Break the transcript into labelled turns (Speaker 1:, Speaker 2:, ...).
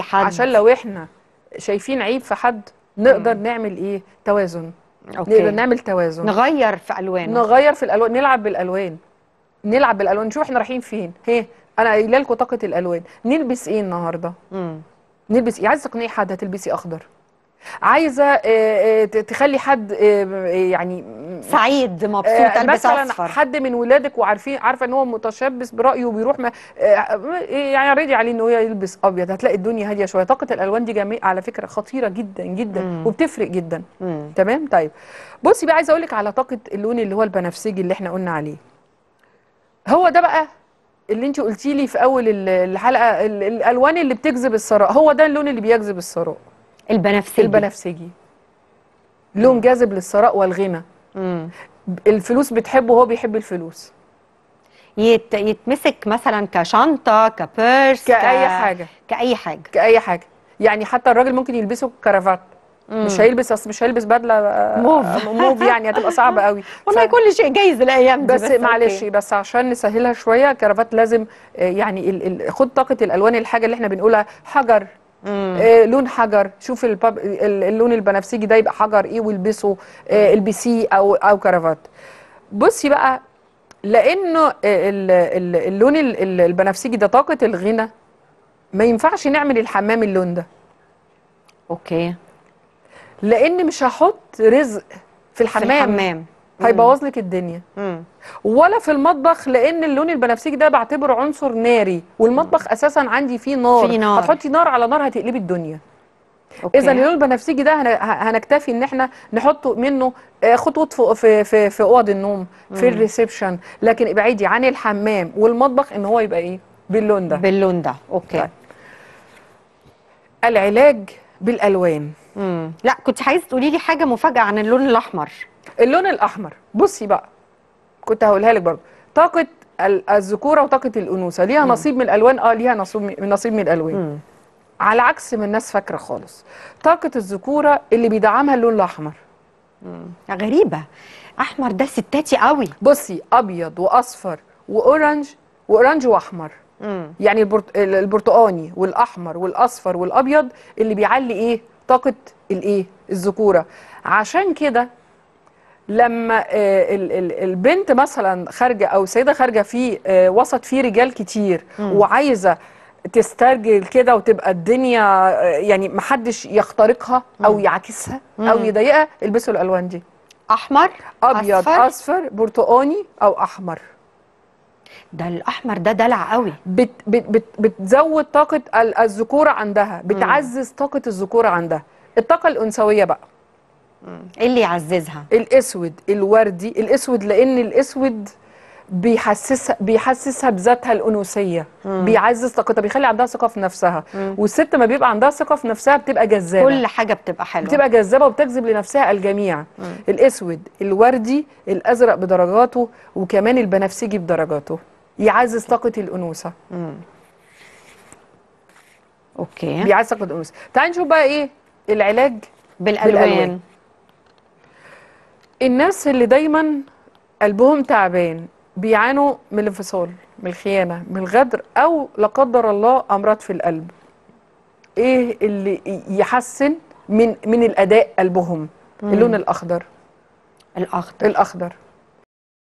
Speaker 1: حد. عشان لو احنا شايفين عيب في حد نقدر مم. نعمل ايه توازن أوكي. نقدر نعمل توازن نغير في الوانه نغير في الالوان نلعب بالالوان نلعب بالالوان نشوف احنا رايحين فين هي انا قايله لكم طاقه الالوان نلبس ايه النهارده مم. نلبس ايه عايز تقنعي حد هتلبسي اخضر عايزه آه، آه، تخلي حد آه، يعني سعيد مبسوط البس اصفر حد من ولادك وعارفين عارفه ان هو متشبث برايه وبيروح ما يعني رضي عليه ان هو يلبس ابيض هتلاقي الدنيا هاديه شويه طاقه الالوان دي جميل على فكره خطيره جدا جدا مم. وبتفرق جدا مم. تمام طيب بصي بقى عايزه اقول لك على طاقه اللون اللي هو البنفسجي اللي احنا قلنا عليه هو ده بقى اللي انت قلتي لي في اول الحلقه الالوان اللي بتجذب الثراء هو ده اللون اللي بيجذب الثراء البنفسجي البنفسجي لون جاذب للثراء والغنى مم. الفلوس بتحبه وهو بيحب الفلوس يت... يتمسك مثلا كشنطه كبيرس كاي ك... حاجه كاي حاجه كاي حاجه يعني حتى الراجل ممكن يلبسه كرافات مش هيلبس اصل مش هيلبس بدله موف آه، موف آه، يعني هتبقى صعبه قوي والله ف... كل شيء جايز الايام دي بس, بس معلش بس عشان نسهلها شويه كرافات لازم آه، يعني خد طاقه الالوان الحاجه اللي احنا بنقولها حجر آه لون حجر شوف الباب اللون البنفسجي ده يبقى حجر ايه ويلبسه آه البسي او او كرافات بصي بقى لانه اللون البنفسجي ده طاقه الغنى ما ينفعش نعمل الحمام اللون ده اوكي لان مش هحط رزق في الحمام في الحمام هيبوظ لك الدنيا ولا في المطبخ لان اللون البنفسجي ده بعتبره عنصر ناري والمطبخ مم. اساسا عندي فيه نار, فيه نار. هتحطي نار على نار هتقلبي الدنيا اذا اللون البنفسجي ده هنكتفي ان احنا نحطه منه آه، خطوط في في في اوض النوم في الريسبشن لكن ابعدي عن الحمام والمطبخ ان هو يبقى ايه باللون ده باللون ده اوكي طيب. العلاج بالالوان مم. لا كنت عايزه تقولي لي حاجه مفاجاه عن اللون الاحمر اللون الاحمر بصي بقى كنت هقولها لك برضه طاقه الذكوره وطاقه الانوثه ليها نصيب من الالوان اه ليها نصيب نصيب من الالوان م. على عكس ما الناس فاكره خالص طاقه الذكوره اللي بيدعمها اللون الاحمر غريبه احمر ده ستاتي قوي بصي ابيض واصفر واورنج واورنج واحمر مم. يعني البرتقاني والاحمر والاصفر والابيض اللي بيعلي ايه طاقه الايه الذكوره عشان كده لما آه، البنت مثلا خارجه او سيده خارجه في آه، وسط فيه رجال كتير وعايزه تسترجل كده وتبقى الدنيا آه، يعني محدش يخترقها او يعاكسها او يضايقها البسوا الالوان دي احمر ابيض اصفر, أصفر برتقاني او احمر ده الاحمر ده دلع قوي بت بت بت بتزود طاقه الذكوره عندها بتعزز طاقه الذكوره عندها الطاقه الانثويه بقى ايه اللي يعززها الاسود الوردي الاسود لان الاسود بيحسسها بيحسسها بذاتها الانوثيه بيعزز طاقتها بيخلي عندها ثقه في نفسها مم. والست ما بيبقى عندها ثقه في نفسها بتبقى جذابه كل حاجه بتبقى حلوه بتبقى جذابه وبتجذب لنفسها الجميع مم. الاسود الوردي الازرق بدرجاته وكمان البنفسجي بدرجاته يعزز طاقه الانوثه اوكي بيعزز طاقه الانوثه تعالي نشوف بقى ايه العلاج بالالوان, بالألوان. الناس اللي دايما قلبهم تعبان بيعانوا من الانفصال من الخيانة من الغدر أو لقدر الله أمراض في القلب إيه اللي يحسن من من الأداء قلبهم اللون الأخضر الأخضر الأخضر